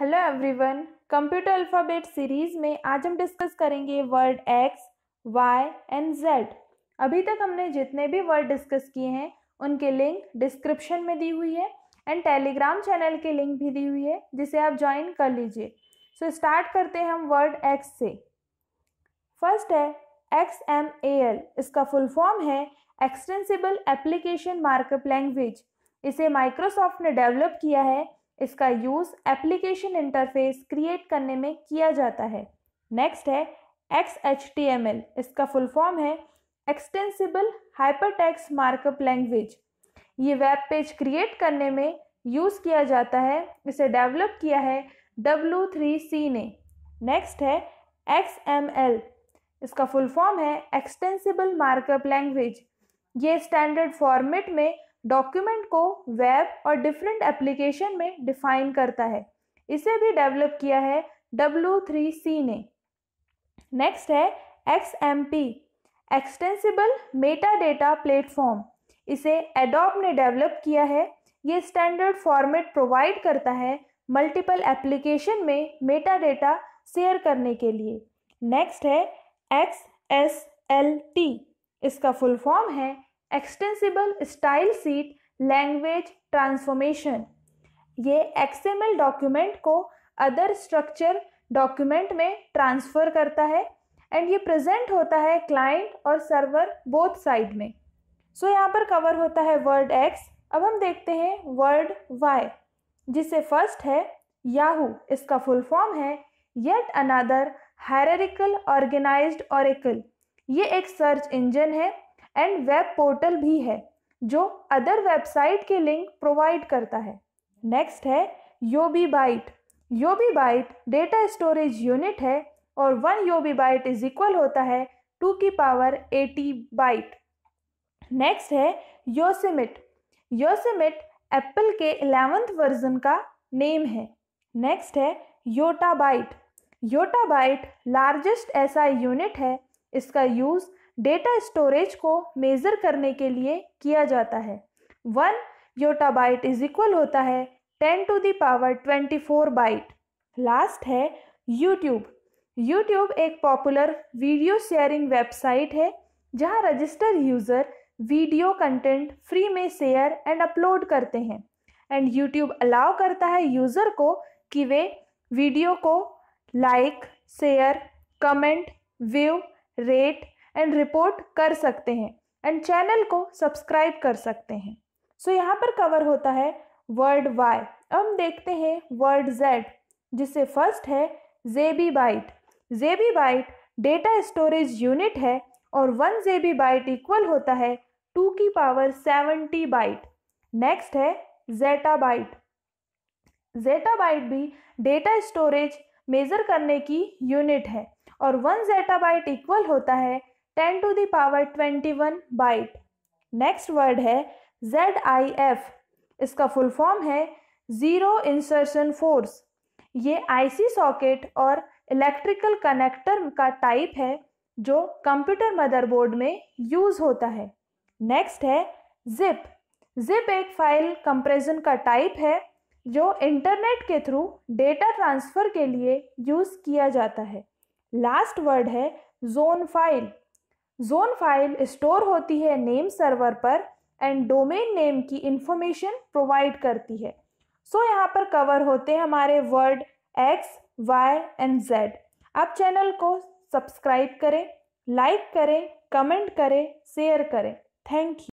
hello everyone computer alphabet series में आज हम डिस्कस करेंगे word X Y and Z अभी तक हमने जितने भी वर्ड डिस्कस किए हैं उनके लिंक डिस्क्रिप्शन में दी हुई है एंड टेलीग्राम चैनल के लिंक भी दी हुई है जिसे आप ज्वाइन कर लीजिए सो so, स्टार्ट करते हैं हम वर्ड एक्स से फर्स्ट है एक्स एम ए एल इसका फुल फॉर्म है एक्सटेंसिबल एप्लीकेशन मार्कअप लैंग्वेज इसे माइक्रोसॉफ्ट ने डेवलप किया है इसका यूज़ एप्लीकेशन इंटरफेस क्रिएट करने में किया जाता है नेक्स्ट है X H T M L इसका फुल फॉर्म है extensible hyper text markup language ये वेब पेज क्रिएट करने में यूज़ किया जाता है इसे डेवलप किया है डब्लू थ्री सी ने नेक्स्ट है एक्स एम एल इसका फुल फॉर्म है एक्सटेंसिबल मार्कअप लैंग्वेज ये स्टैंडर्ड फॉर्मेट में डॉक्यूमेंट को वेब और डिफरेंट एप्लीकेशन में डिफाइन करता है इसे भी डेवलप किया है डब्ल्यू थ्री सी ने नेक्स्ट है X M P extensible meta data platform इसे एडॉप ने डेवलप किया है ये स्टैंडर्ड फॉर्मेट प्रोवाइड करता है मल्टीपल एप्लीकेशन में मेटा डेटा शेयर करने के लिए नेक्स्ट है एक्स एस एल टी इसका फुल फॉर्म है extensible style sheet language transformation ये एक्सएमएल डॉक्यूमेंट को अदर स्ट्रक्चर डॉक्यूमेंट में ट्रांसफ़र करता है एंड ये प्रेजेंट होता है क्लाइंट और सर्वर बोथ साइड में सो so, यहाँ पर कवर होता है वर्ड एक्स अब हम देखते हैं वर्ड वाई जिसे फर्स्ट है याहू इसका फुल फॉर्म है yet another hierarchical organized oracle ये एक सर्च इंजन है एंड वेब पोर्टल भी है जो अदर वेबसाइट के लिंक प्रोवाइड करता है नेक्स्ट है yobi byte yobi byte data storage unit है और one yobi byte is equal होता है टू की पावर एटी बाइट नेक्स्ट है योसेमिट योसेमिट एप्पल के एलेवेंथ वर्जन का नेम है नेक्स्ट है yotta byte yotta byte largest ऐसा यूनिट है इसका यूज़ डेटा स्टोरेज को मेज़र करने के लिए किया जाता है वन योटाबाइट इज इक्वल होता है ten to the power twenty four byte last है यूट्यूब यूट्यूब एक पॉपुलर वीडियो शेयरिंग वेबसाइट है जहां register user video content free में शेयर एंड अपलोड करते हैं एंड यूट्यूब अलाउ करता है यूज़र को कि वे वीडियो को like share comment view rate and report कर सकते हैं एंड चैनल को सब्सक्राइब कर सकते हैं सो so, यहाँ पर कवर होता है वर्ड वाई अब देखते हैं वर्ड जेड जिससे फर्स्ट है zebi byte zebi byte data storage unit है और वन जेबी बाइट इक्वल होता है टू की पावर सेवेंटी बाइट नेक्स्ट है जेटा बाइट जेटा बाइट भी डेटा स्टोरेज मेज़र करने की यूनिट है और वन जेटा बाइट इक्वल होता है ten to the power twenty one byte next word है जेड आई एफ इसका फुल फॉर्म है ज़ीरो इंसर्शन फोर्स ये आईसी सॉकेट और इलेक्ट्रिकल कनेक्टर का टाइप है जो कंप्यूटर मदरबोर्ड में यूज़ होता है नेक्स्ट है जिप जिप एक फाइल कंप्रेशन का टाइप है जो इंटरनेट के थ्रू डेटा ट्रांसफ़र के लिए यूज़ किया जाता है लास्ट वर्ड है zone file zone file store होती है नेम सर्वर पर एंड डोमेन नेम की इंफॉर्मेशन प्रोवाइड करती है सो so, यहाँ पर कवर होते हैं हमारे word X Y and Z आप चैनल को सब्सक्राइब करें लाइक करें कमेंट करें शेयर करें थैंक यू